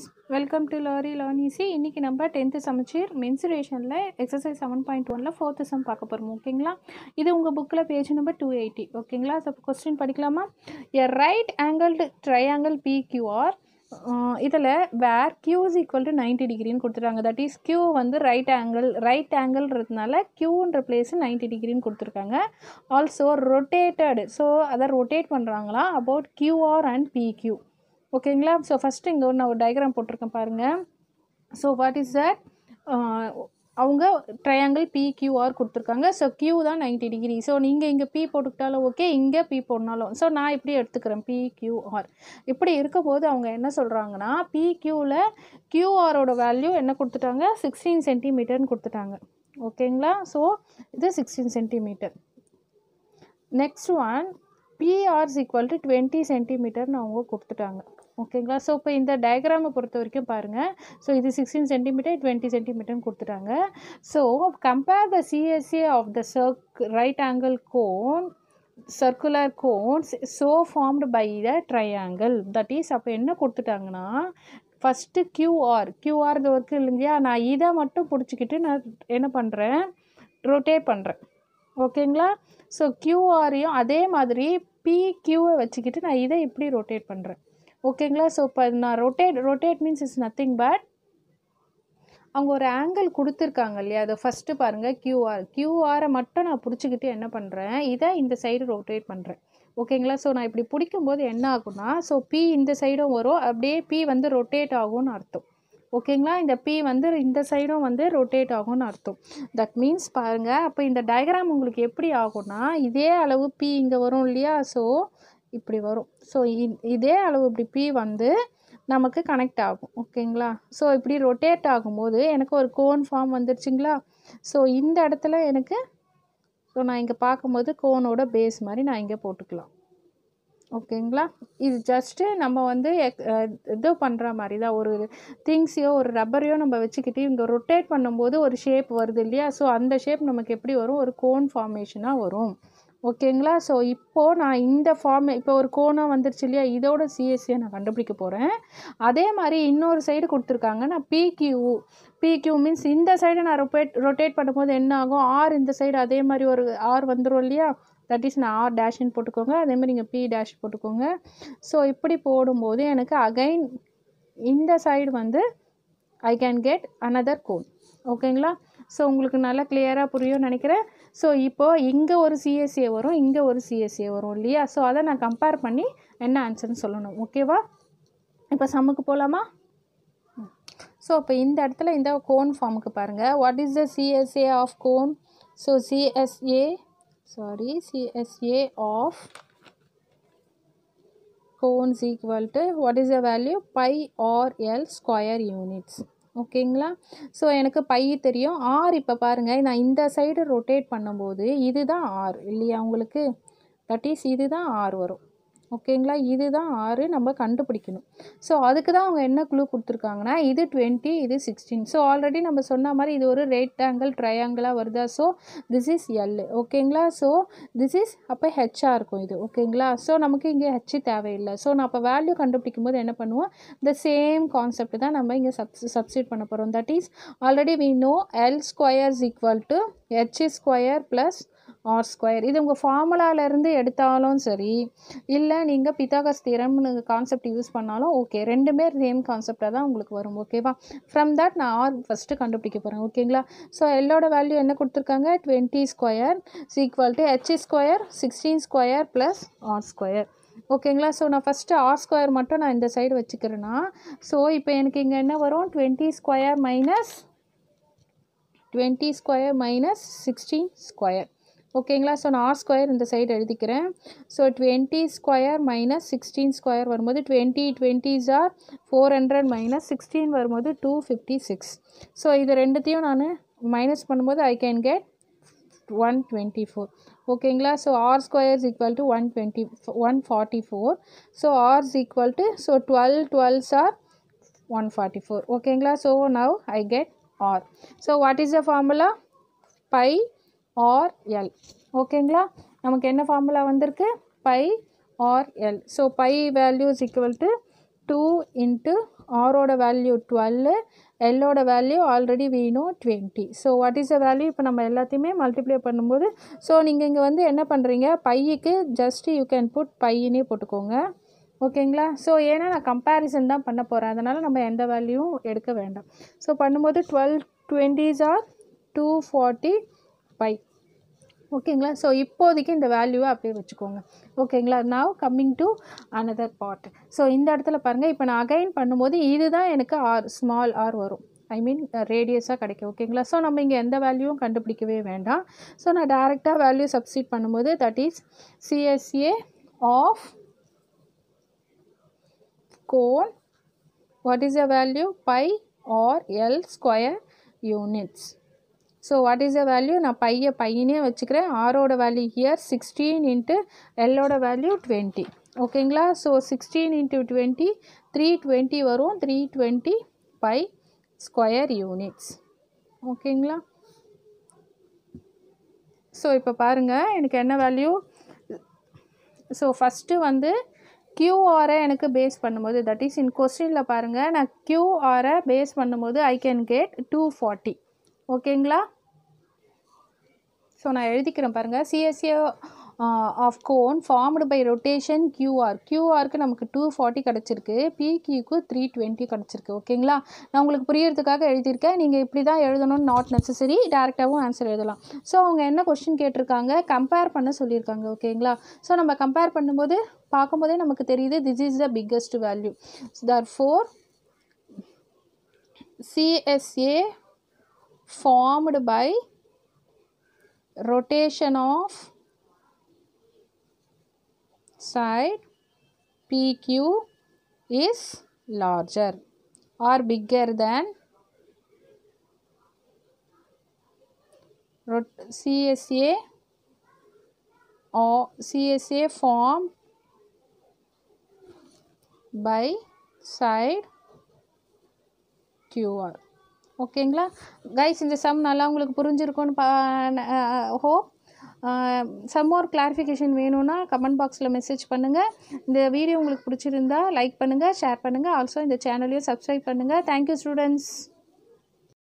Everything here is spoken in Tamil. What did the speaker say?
Students welcome to Larry learn easy இன்றைக்கி நம்ம டென்த்து சமச்சீர் மென்சுரேஷனில் எக்ஸசைஸ் செவன் பாயிண்ட் ஒனில் ஃபோர்த் சம் பார்க்க போகிறோம் ஓகேங்களா இது உங்கள் புக்கில் பேஜ் நம்பர் டூ எயிட்டி ஓகேங்களா ஸோ கொஸ்டின் படிக்கலாமா a right angled triangle PQR இதில் where Q is equal to ninety டிகிரின்னு கொடுத்துருக்காங்க தட் இஸ் கியூ வந்து ரைட் ஆங்கிள் ரைட் ஆங்கிள்ன்றதுனால கியூன்ற பிளேஸ் நைன்டி டிகிரின்னு கொடுத்துருக்காங்க ஆல்சோ ரொட்டேட்டட் ஸோ அதை ரொட்டேட் பண்ணுறாங்களா அபவுட் கியூஆர் அண்ட் பிக்யூ ஓகேங்களா ஸோ ஃபஸ்ட்டு இங்கே ஒரு நான் ஒரு டயக்ராம் போட்டிருக்கேன் பாருங்கள் ஸோ வாட் இஸ் தட் அவங்க ட்ரையாங்கிள் பி கியூஆர் கொடுத்துருக்காங்க ஸோ கியூ தான் நைன்டி டிகிரி ஸோ நீங்கள் இங்கே பி போட்டுக்கிட்டாலும் ஓகே இங்கே பி போடனாலும் ஸோ நான் இப்படி எடுத்துக்கிறேன் பி கியூஆர் இப்படி இருக்கும்போது அவங்க என்ன சொல்கிறாங்கன்னா பி கியூவில் கியூஆரோட வேல்யூ என்ன கொடுத்துட்டாங்க சிக்ஸ்டீன் சென்டிமீட்டர்னு கொடுத்துட்டாங்க ஓகேங்களா ஸோ இது sixteen centimetre next one PR's equal to twenty சென்டிமீட்டர்னு அவங்க கொடுத்துட்டாங்க ஓகேங்களா ஸோ இப்போ இந்த டயக்ராமை பொறுத்த வரைக்கும் பாருங்கள் ஸோ இது சிக்ஸ்டீன் சென்டிமீட்டர் டுவெண்ட்டி சென்டிமீட்டர்னு கொடுத்துட்டாங்க so compare the CSA of the சர்க் right angle cone circular cones so formed by the triangle that is அப்போ என்ன கொடுத்துட்டாங்கன்னா ஃபஸ்ட்டு கியூஆர் கியூஆர் ஒர்க்கு இல்லைங்கயா நான் இதை மட்டும் பிடிச்சிக்கிட்டு நான் என்ன பண்ணுறேன் ரொட்டேட் பண்ணுறேன் ஓகேங்களா ஸோ கியூஆரையும் e அதே மாதிரி பிக்யூவை வச்சுக்கிட்டு நான் இதை இப்படி ரொட்டேட் பண்ணுறேன் ஓகேங்களா ஸோ இப்போ நான் rotate rotate means is nothing but அவங்க ஒரு ஆங்கிள் கொடுத்துருக்காங்க இல்லையா அதை ஃபஸ்ட்டு பாருங்கள் கியூஆர் கியூஆரை மட்டும் நான் பிடிச்சிக்கிட்டு என்ன பண்ணுறேன் இதை இந்த சைடு ரொட்டேட் பண்ணுறேன் ஓகேங்களா ஸோ நான் இப்படி பிடிக்கும்போது என்ன ஆகும்னா ஸோ பி இந்த சைடும் வரும் அப்படியே பி வந்து ரொட்டேட் ஆகும்னு அர்த்தம் ஓகேங்களா இந்த பி வந்து இந்த சைடும் வந்து ரொட்டேட் ஆகும்னு அர்த்தம் தட் மீன்ஸ் பாருங்கள் அப்போ இந்த டயக்ராம் உங்களுக்கு எப்படி ஆகும்னா இதே அளவு பி இங்கே வரும் இல்லையா ஸோ இப்படி வரும் ஸோ இதே அளவு இப்படி பி வந்து நமக்கு கனெக்ட் ஆகும் ஓகேங்களா ஸோ இப்படி ரொட்டேட் ஆகும்போது எனக்கு ஒரு கோன் ஃபார்ம் வந்துருச்சுங்களா ஸோ இந்த இடத்துல எனக்கு ஸோ நான் இங்கே பார்க்கும்போது கோனோட பேஸ் மாதிரி நான் இங்கே போட்டுக்கலாம் ஓகேங்களா இது ஜஸ்ட்டு நம்ம வந்து இது பண்ணுற மாதிரி தான் ஒரு திங்ஸையோ ஒரு ரப்பரையோ நம்ம வச்சுக்கிட்டு இங்கே ரொட்டேட் பண்ணும்போது ஒரு ஷேப் வருது இல்லையா ஸோ அந்த ஷேப் நமக்கு எப்படி வரும் ஒரு கோன் ஃபார்மேஷனாக வரும் ஓகேங்களா ஸோ இப்போது நான் இந்த ஃபார்ம் இப்போ ஒரு கோணம் வந்துருச்சு இல்லையா இதோட சிஎஸ்சியை நான் கண்டுபிடிக்க போகிறேன் அதே மாதிரி இன்னொரு சைடு கொடுத்துருக்காங்க நான் பிக்யூ பிக்யூ மீன்ஸ் இந்த சைடை நான் ரொட்டேட் ரொட்டேட் பண்ணும்போது என்ன ஆகும் ஆர் இந்த சைடு அதே மாதிரி ஒரு ஆர் வந்துடும் இல்லையா தட் இஸ் நான் ஆர் டேஷ்னு போட்டுக்கோங்க அதேமாதிரி இங்கே பி டேஷ் போட்டுக்கோங்க ஸோ இப்படி போடும்போது எனக்கு அகைன் இந்த சைடு வந்து I can get another cone ஓகேங்களா ஸோ உங்களுக்கு நல்லா கிளியராக புரியும் நினைக்கிறேன் ஸோ இப்போது இங்கே ஒரு சிஎஸ்சியை வரும் இங்கே ஒரு சிஎஸ்சியை வரும் இல்லையா ஸோ அதை நான் கம்பேர் பண்ணி என்ன ஆன்சர்னு சொல்லணும் ஓகேவா இப்போ சம்முக்கு போகலாமா ஸோ இப்போ இந்த இடத்துல இந்த கோன் ஃபார்முக்கு பாருங்கள் what is the CSA of cone so CSA sorry CSA of cones equal to what is the value pi R L square units ஓகேங்களா ஸோ எனக்கு பை தெரியும் ஆர் இப்போ பாருங்கள் நான் இந்த சைடு ரொட்டேட் பண்ணும்போது இதுதான் ஆர் இல்லையா உங்களுக்கு தட் இஸ் இது தான் ஆர் வரும் ஓகேங்களா இது தான் ஆறு நம்ம கண்டுபிடிக்கணும் ஸோ அதுக்கு தான் அவங்க என்ன க்ளூ கொடுத்துருக்காங்கன்னா இது டுவெண்ட்டி இது சிக்ஸ்டீன் ஸோ ஆல்ரெடி நம்ம சொன்ன மாதிரி இது ஒரு ரேட் ஆங்கிள் ட்ரையாங்கிளாக வருதா ஸோ திஸ் இஸ் எல் ஓகேங்களா ஸோ திஸ் இஸ் அப்போ ஹெச்சாக இருக்கும் இது ஓகேங்களா ஸோ நமக்கு இங்கே ஹெச் தேவையில்லை ஸோ நான் அப்போ வேல்யூ கண்டுபிடிக்கும் போது என்ன பண்ணுவோம் இந்த சேம் கான்செப்ட் தான் நம்ம இங்கே சப்ஸ் சப்ஸ்டியூட் பண்ண போகிறோம் that is already we know L square is equal to H square plus R square இது உங்கள் ஃபார்முலாவிலேருந்து எடுத்தாலும் சரி இல்லை நீங்கள் பித்தாகஸ் திறம்னு கான்செப்ட் யூஸ் பண்ணாலும் ஓகே ரெண்டுமே சேம் கான்செப்டாக தான் உங்களுக்கு வரும் ஓகேவா ஃப்ரம் தட் நான் ஆர் ஃபஸ்ட்டு கண்டுபிடிக்க போகிறேன் ஓகேங்களா ஸோ எல்லோட வேல்யூ என்ன கொடுத்துருக்காங்க twenty square equal to H square sixteen square plus R square ஓகேங்களா ஸோ நான் ஃபஸ்ட்டு ஆர் ஸ்கொயர் மட்டும் நான் இந்த சைடு வச்சுக்கிறேன்னா ஸோ இப்போ எனக்கு இங்கே என்ன வரும் twenty square minus twenty square minus sixteen square ஓகேங்களா ஸோ நான் ஆர் ஸ்கொயர் இந்த சைடு எழுதிக்கிறேன் so twenty square minus sixteen square வரும்போது twenty twenties R four hundred minus sixteen வரும்போது டூ ஃபிஃப்டி சிக்ஸ் ஸோ இது ரெண்டுத்தையும் நான் மைனஸ் பண்ணும்போது I can get one twenty four ஓகேங்களா so R square is equal to one twenty one forty four so R is equal to so twelve dwells R one forty four ஓகேங்களா so now I get R so what is the formula pi R L ஓகேங்களா நமக்கு என்ன ஃபார்முலா வந்திருக்கு pi R L so pi value is equal to two into ஆரோட வேல்யூ டுவெல்லு எல்லோட value already we know twenty so what is a value இப்போ நம்ம எல்லாத்தையுமே மல்டிப்ளை பண்ணும்போது ஸோ நீங்கள் இங்கே வந்து என்ன பண்ணுறீங்க பையக்கு ஜஸ்ட் யூ கேன் புட் பையனே போட்டுக்கோங்க ஓகேங்களா ஸோ ஏன்னா நான் கம்பேரிசன் தான் பண்ண போகிறேன் அதனால் நம்ம எந்த வேல்யூவும் எடுக்க வேண்டாம் ஸோ பண்ணும்போது twelve twenties R two forty pi ஓகேங்களா ஸோ இப்போதைக்கு இந்த வேல்யூவை அப்படியே வச்சுக்கோங்க ஓகேங்களா now coming to another part so இந்த இடத்துல பாருங்கள் இப்போ நான் அகைன் பண்ணும்போது இதுதான் எனக்கு ஆர் ஸ்மால் ஆர் வரும் ஐ மீன் ரேடியஸாக கிடைக்கும் ஓகேங்களா ஸோ நம்ம இங்கே எந்த வேல்யூவும் கண்டுபிடிக்கவே வேண்டாம் ஸோ நான் டேரெக்டாக வேல்யூ சப்ஸ்டியூட் பண்ணும்போது that is CSA of cone what is a value pi R L square units so what is the value நான் பையை பையனே வச்சுக்கிறேன் ஆரோட வேல்யூ ஹியர் சிக்ஸ்டீன் இன்ட்டு எல்லோட வேல்யூ டுவெண்ட்டி ஓகேங்களா so sixteen into twenty three twenty வரும் three twenty pi square units ஓகேங்களா ஸோ இப்போ பாருங்கள் எனக்கு என்ன வேல்யூ ஸோ ஃபஸ்ட்டு வந்து க்யூஆரை எனக்கு பேஸ் பண்ணும்போது தட் இஸ் இன் கொஸ்டினில் பாருங்கள் நான் க்யூஆரை பேஸ் பண்ணும்போது I can get two forty ஓகேங்களா ஸோ நான் எழுதிக்கிறேன் பாருங்கள் CSA of cone formed by rotation QR கியூஆருக்கு நமக்கு டூ ஃபார்ட்டி கிடச்சிருக்கு பிகியூக்கு த்ரீ டுவெண்ட்டி கிடச்சிருக்கு ஓகேங்களா நான் உங்களுக்கு புரியறதுக்காக எழுதியிருக்கேன் நீங்கள் இப்படி தான் எழுதணும்னு நாட் நெசசரி டேரெக்டாகவும் ஆன்சர் எழுதலாம் ஸோ அவங்க என்ன கொஸ்டின் கேட்டிருக்காங்க கம்பேர் பண்ண சொல்லியிருக்காங்க ஓகேங்களா ஸோ நம்ம கம்பேர் பண்ணும்போது பார்க்கும்போதே நமக்கு தெரியுது this is the biggest value therefore CSA formed by rotation of side PQ is larger or bigger than CSA or CSA formed by side QR. ஓகேங்களா கைஸ் இந்த சம் நல்லா உங்களுக்கு புரிஞ்சிருக்கும்னு ஹோ சம் மோர் கிளாரிஃபிகேஷன் வேணும்னா கமெண்ட் பாக்ஸில் மெசேஜ் பண்ணுங்கள் இந்த வீடியோ உங்களுக்கு பிடிச்சிருந்தா லைக் பண்ணுங்கள் ஷேர் பண்ணுங்கள் ஆல்சோ இந்த சேனலையும் சப்ஸ்கிரைப் பண்ணுங்கள் தேங்க்யூ ஸ்டூடெண்ட்ஸ்